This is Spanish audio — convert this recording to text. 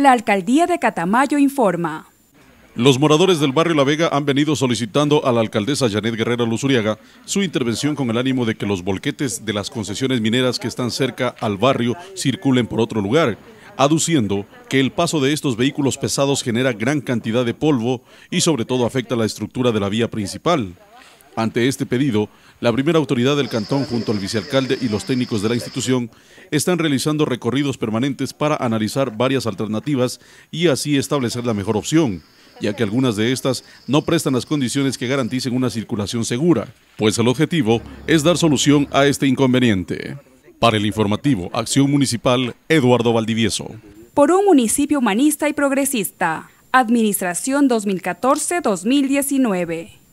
La alcaldía de Catamayo informa. Los moradores del barrio La Vega han venido solicitando a la alcaldesa Janet Guerrero Luzuriaga su intervención con el ánimo de que los bolquetes de las concesiones mineras que están cerca al barrio circulen por otro lugar, aduciendo que el paso de estos vehículos pesados genera gran cantidad de polvo y sobre todo afecta la estructura de la vía principal. Ante este pedido, la primera autoridad del cantón junto al vicealcalde y los técnicos de la institución están realizando recorridos permanentes para analizar varias alternativas y así establecer la mejor opción, ya que algunas de estas no prestan las condiciones que garanticen una circulación segura, pues el objetivo es dar solución a este inconveniente. Para el informativo Acción Municipal, Eduardo Valdivieso. Por un municipio humanista y progresista. Administración 2014-2019.